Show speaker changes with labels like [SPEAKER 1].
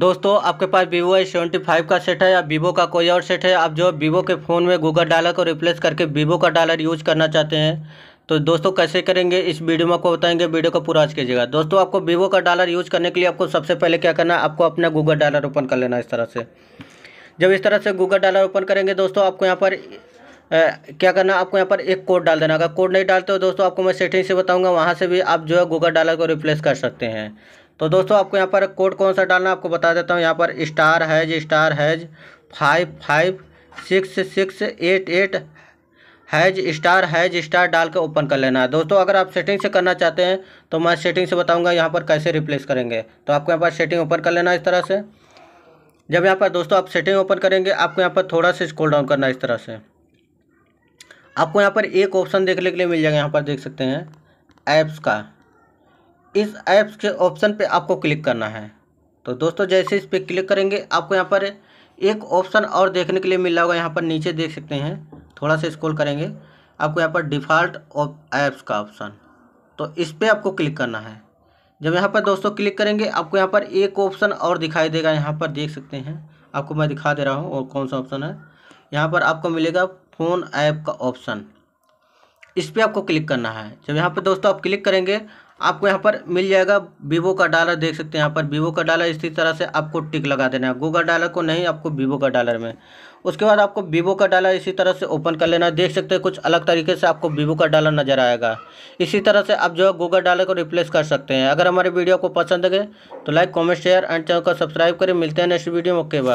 [SPEAKER 1] दोस्तों आपके पास वीवो आई सेवेंटी फाइव का सेट है या वीवो का कोई और सेट है आप जो वीवो के फ़ोन में गूगल डॉलर को रिप्लेस करके वीवो का डॉलर यूज करना चाहते हैं तो दोस्तों कैसे करेंगे इस वीडियो में आपको बताएंगे वीडियो को पूरा कीजिएगा दोस्तों आपको वीवो का डॉलर यूज करने के लिए आपको सबसे पहले क्या करना है आपको अपना गूगल डॉलर ओपन कर लेना इस तरह से जब इस तरह से गूगल डॉलर ओपन करेंगे दोस्तों आपको यहाँ पर क्या करना आपको यहाँ पर एक कोड डाल देना अगर कोड नहीं डालते हो दोस्तों आपको मैं सेटिंग से बताऊँगा वहाँ से भी आप जो है गूगल डॉलर को रिप्लेस कर सकते हैं तो दोस्तों आपको यहाँ पर कोड कौन सा डालना आपको बता देता हूँ यहाँ पर star hash star hash five five six six eight eight hash star hash star डाल के ओपन कर लेना है दोस्तों अगर आप सेटिंग से करना चाहते हैं तो मैं सेटिंग से बताऊंगा यहाँ पर कैसे रिप्लेस करेंगे तो आपको यहाँ पर सेटिंग ओपन कर लेना इस तरह से जब यहाँ पर दोस्तों आप सेटिंग ओपन करेंगे आपको यहाँ पर थोड़ा सा स्क्रॉल डाउन करना इस तरह से आपको यहाँ पर एक ऑप्शन देखने के लिए मिल जाएगा यहाँ पर देख सकते हैं ऐप्स का इस ऐप्स के ऑप्शन पे आपको क्लिक करना है तो दोस्तों जैसे इस पर क्लिक करेंगे आपको यहाँ पर एक ऑप्शन और देखने के लिए मिल रहा होगा यहाँ पर नीचे देख सकते हैं थोड़ा सा स्क्रॉल करेंगे आपको यहाँ पर डिफ़ॉल्ट ऐप्स का ऑप्शन तो इस पर आपको क्लिक करना है जब यहाँ पर दोस्तों क्लिक करेंगे आपको यहाँ पर एक ऑप्शन और दिखाई देगा यहाँ पर देख सकते हैं आपको मैं दिखा दे रहा हूँ और कौन सा ऑप्शन है यहाँ पर आपको मिलेगा फ़ोन ऐप का ऑप्शन इस पर आपको क्लिक करना है जब यहाँ पर दोस्तों आप क्लिक करेंगे आपको यहाँ पर मिल जाएगा वीवो का डॉलर देख सकते हैं यहाँ पर वीवो का डॉलर इसी तरह से आपको टिक लगा देना है गूगल डॉलर को नहीं आपको वीवो का डॉलर में उसके बाद आपको वीवो का डॉलर इसी तरह से ओपन कर लेना है देख सकते हैं कुछ अलग तरीके से आपको वीवो का डॉलर नज़र आएगा इसी तरह से आप जो है गूगल डॉलर को रिप्लेस कर सकते हैं अगर हमारे वीडियो को पसंद लगे तो like comment share and channel को सब्सक्राइब करें मिलते हैं नेक्स्ट वीडियो में ओके बाय